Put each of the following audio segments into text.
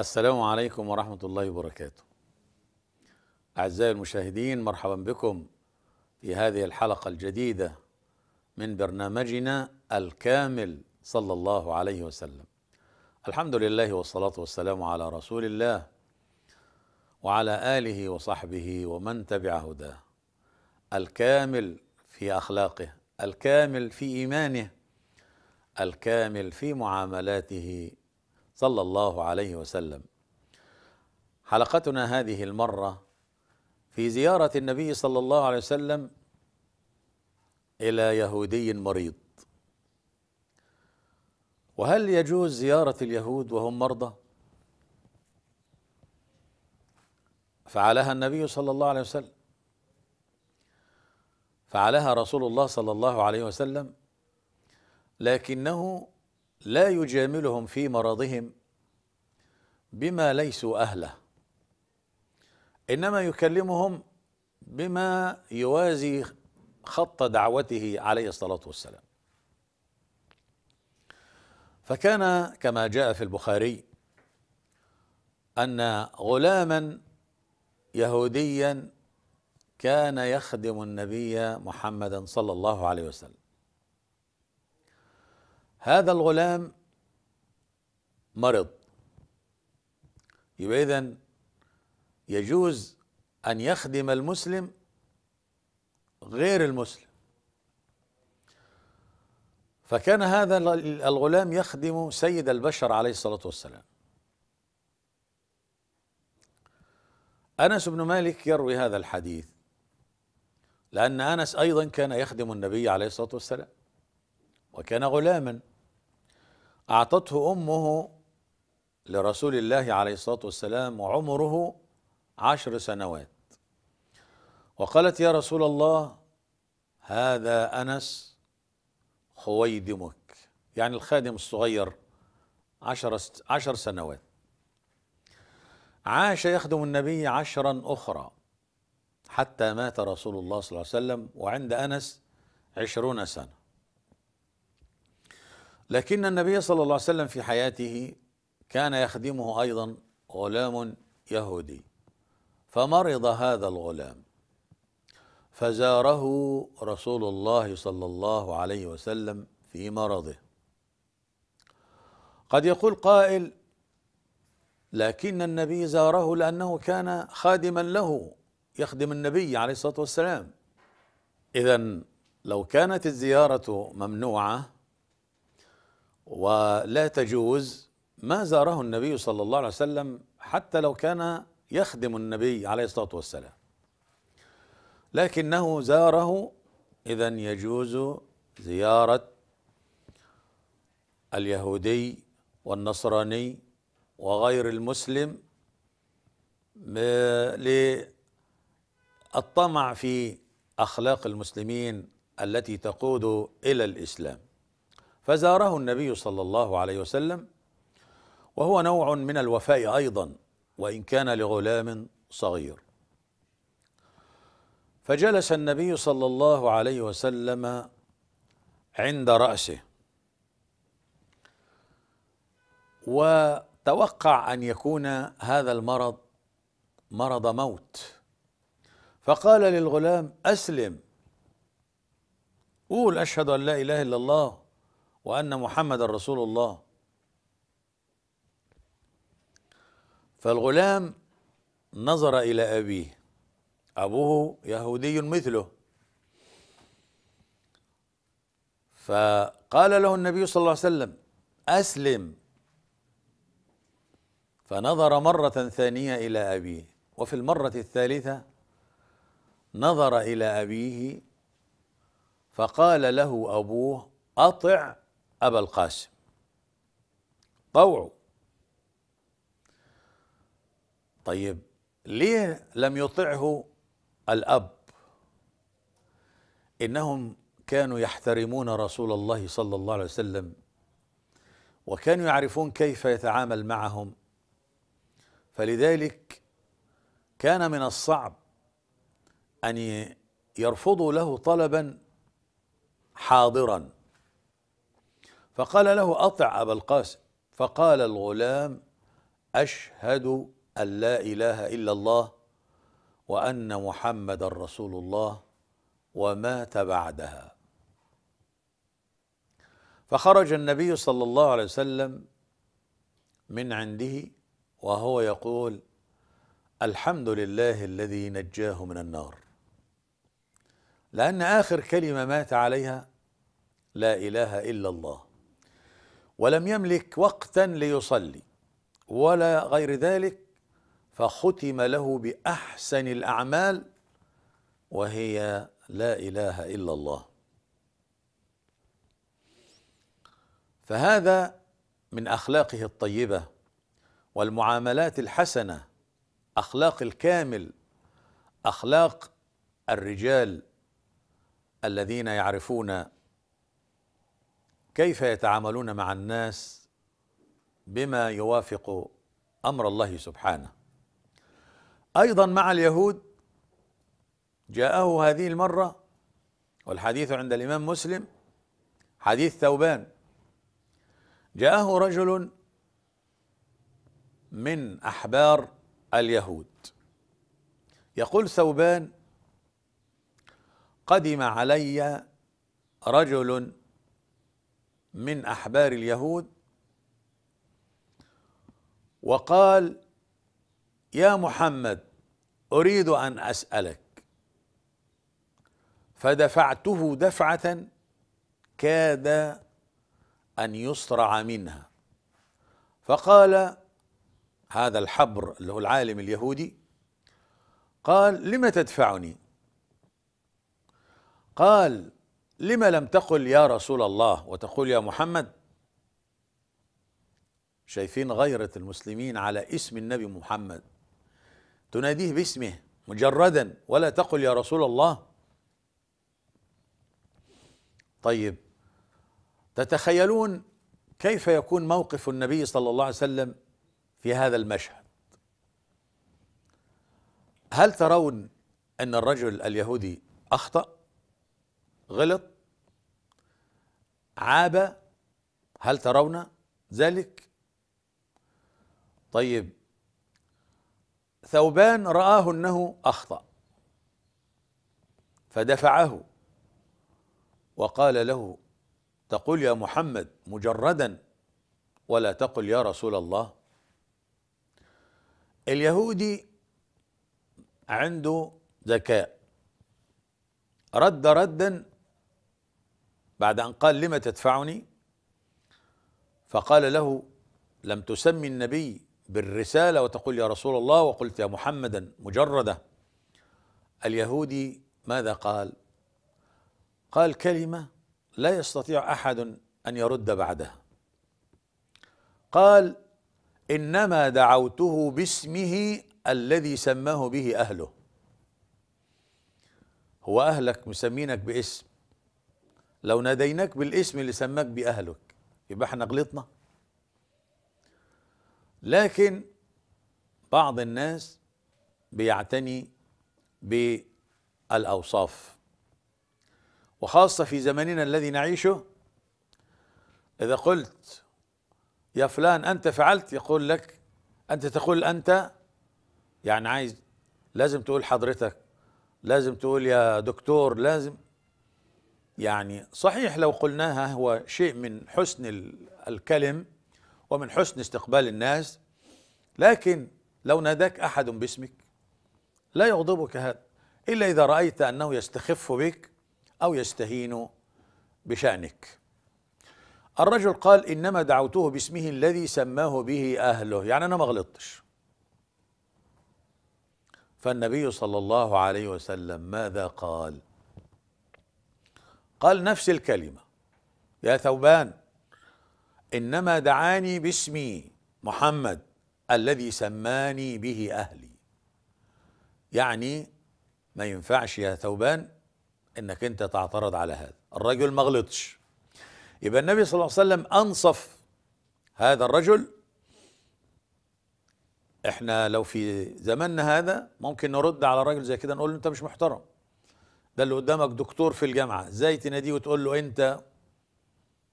السلام عليكم ورحمة الله وبركاته. أعزائي المشاهدين مرحبا بكم في هذه الحلقة الجديدة من برنامجنا الكامل صلى الله عليه وسلم. الحمد لله والصلاة والسلام على رسول الله وعلى آله وصحبه ومن تبع هداه. الكامل في أخلاقه، الكامل في إيمانه، الكامل في معاملاته صلى الله عليه وسلم حلقتنا هذه المره في زياره النبي صلى الله عليه وسلم الى يهودي مريض وهل يجوز زياره اليهود وهم مرضى فعلها النبي صلى الله عليه وسلم فعلها رسول الله صلى الله عليه وسلم لكنه لا يجاملهم في مرضهم بما ليسوا أهله إنما يكلمهم بما يوازي خط دعوته عليه الصلاة والسلام فكان كما جاء في البخاري أن غلاما يهوديا كان يخدم النبي محمدا صلى الله عليه وسلم هذا الغلام مرض يبقى إذا يجوز أن يخدم المسلم غير المسلم فكان هذا الغلام يخدم سيد البشر عليه الصلاة والسلام أنس بن مالك يروي هذا الحديث لأن أنس أيضا كان يخدم النبي عليه الصلاة والسلام وكان غلاما أعطته أمه لرسول الله عليه الصلاة والسلام وعمره عشر سنوات وقالت يا رسول الله هذا أنس خويدمك يعني الخادم الصغير عشر, عشر سنوات عاش يخدم النبي عشرا أخرى حتى مات رسول الله صلى الله عليه وسلم وعند أنس عشرون سنة لكن النبي صلى الله عليه وسلم في حياته كان يخدمه أيضا غلام يهودي فمرض هذا الغلام فزاره رسول الله صلى الله عليه وسلم في مرضه قد يقول قائل لكن النبي زاره لأنه كان خادما له يخدم النبي عليه الصلاة والسلام إذا لو كانت الزيارة ممنوعة ولا تجوز ما زاره النبي صلى الله عليه وسلم حتى لو كان يخدم النبي عليه الصلاة والسلام لكنه زاره إذا يجوز زيارة اليهودي والنصراني وغير المسلم للطمع في أخلاق المسلمين التي تقود إلى الإسلام فزاره النبي صلى الله عليه وسلم وهو نوع من الوفاء أيضا وإن كان لغلام صغير فجلس النبي صلى الله عليه وسلم عند رأسه وتوقع أن يكون هذا المرض مرض موت فقال للغلام أسلم قول أشهد أن لا إله إلا الله وأن محمد رسول الله فالغلام نظر إلى أبيه أبوه يهودي مثله فقال له النبي صلى الله عليه وسلم أسلم فنظر مرة ثانية إلى أبيه وفي المرة الثالثة نظر إلى أبيه فقال له أبوه أطع أبا القاسم طوعه طيب ليه لم يطعه الأب إنهم كانوا يحترمون رسول الله صلى الله عليه وسلم وكانوا يعرفون كيف يتعامل معهم فلذلك كان من الصعب أن يرفضوا له طلبا حاضرا فقال له أطع أبا القاسم فقال الغلام أشهد أن لا إله إلا الله وأن محمد رسول الله ومات بعدها فخرج النبي صلى الله عليه وسلم من عنده وهو يقول الحمد لله الذي نجاه من النار لأن آخر كلمة مات عليها لا إله إلا الله ولم يملك وقتا ليصلي ولا غير ذلك فختم له باحسن الاعمال وهي لا اله الا الله فهذا من اخلاقه الطيبه والمعاملات الحسنه اخلاق الكامل اخلاق الرجال الذين يعرفون كيف يتعاملون مع الناس بما يوافق امر الله سبحانه أيضا مع اليهود جاءه هذه المرة والحديث عند الإمام مسلم حديث ثوبان جاءه رجل من أحبار اليهود يقول ثوبان قدم علي رجل من أحبار اليهود وقال يا محمد أريد أن أسألك فدفعته دفعة كاد أن يصرع منها فقال هذا الحبر اللي هو العالم اليهودي قال لم تدفعني قال لم لم تقل يا رسول الله وتقول يا محمد شايفين غيرة المسلمين على اسم النبي محمد تناديه باسمه مجردا ولا تقل يا رسول الله طيب تتخيلون كيف يكون موقف النبي صلى الله عليه وسلم في هذا المشهد هل ترون ان الرجل اليهودي اخطا غلط عاب هل ترون ذلك طيب ثوبان رآه أنه أخطأ فدفعه وقال له تقول يا محمد مجردا ولا تقل يا رسول الله اليهودي عنده ذكاء رد ردا بعد أن قال لم تدفعني فقال له لم تسمي النبي بالرسالة وتقول يا رسول الله وقلت يا محمدا مجردة اليهودي ماذا قال قال كلمة لا يستطيع أحد أن يرد بعدها قال إنما دعوته باسمه الذي سماه به أهله هو أهلك مسمينك باسم لو ناديناك بالاسم اللي سماك بأهلك يبقى احنا غلطنا لكن بعض الناس بيعتني بالأوصاف وخاصة في زمننا الذي نعيشه إذا قلت يا فلان أنت فعلت يقول لك أنت تقول أنت يعني عايز لازم تقول حضرتك لازم تقول يا دكتور لازم يعني صحيح لو قلناها هو شيء من حسن الكلم ومن حسن استقبال الناس لكن لو ناداك أحد باسمك لا يغضبك هذا إلا إذا رأيت أنه يستخف بك أو يستهين بشأنك الرجل قال إنما دعوته باسمه الذي سماه به أهله يعني أنا ما غلطتش فالنبي صلى الله عليه وسلم ماذا قال قال نفس الكلمة يا ثوبان إنما دعاني باسمي محمد الذي سماني به أهلي يعني ما ينفعش يا ثوبان انك انت تعترض على هذا الرجل ما غلطش يبقى النبي صلى الله عليه وسلم انصف هذا الرجل احنا لو في زماننا هذا ممكن نرد على راجل زي كده نقول له انت مش محترم ده اللي قدامك دكتور في الجامعه ازاي تناديه وتقول له انت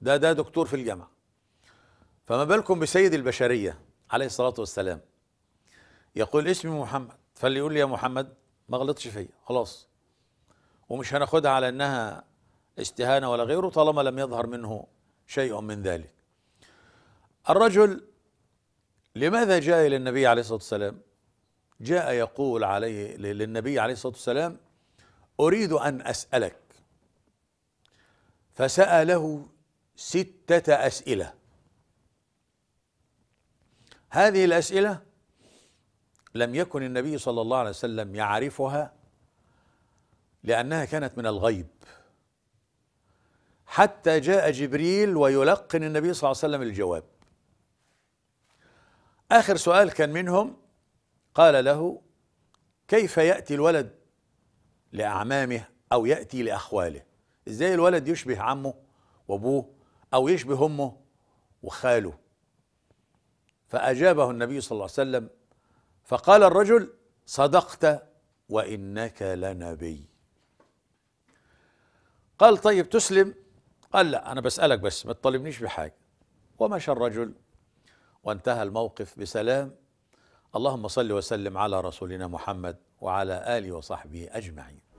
ده ده دكتور في الجامعه فما بالكم بسيد البشرية عليه الصلاة والسلام يقول اسمي محمد فاللي يقول لي يا محمد ما غلطش فيا خلاص ومش هناخدها على انها استهانة ولا غيره طالما لم يظهر منه شيء من ذلك الرجل لماذا جاء إلى النبي عليه الصلاة والسلام جاء يقول عليه للنبي عليه الصلاة والسلام أريد أن أسألك فسأله ستة أسئلة هذه الأسئلة لم يكن النبي صلى الله عليه وسلم يعرفها لأنها كانت من الغيب حتى جاء جبريل ويلقن النبي صلى الله عليه وسلم الجواب آخر سؤال كان منهم قال له كيف يأتي الولد لأعمامه أو يأتي لأخواله إزاي الولد يشبه عمه وأبوه أو يشبه أمه وخاله فأجابه النبي صلى الله عليه وسلم فقال الرجل صدقت وإنك لنبي قال طيب تسلم قال لا أنا بسألك بس ما تطالبنيش بحاجة ومشى الرجل وانتهى الموقف بسلام اللهم صل وسلم على رسولنا محمد وعلى آله وصحبه أجمعين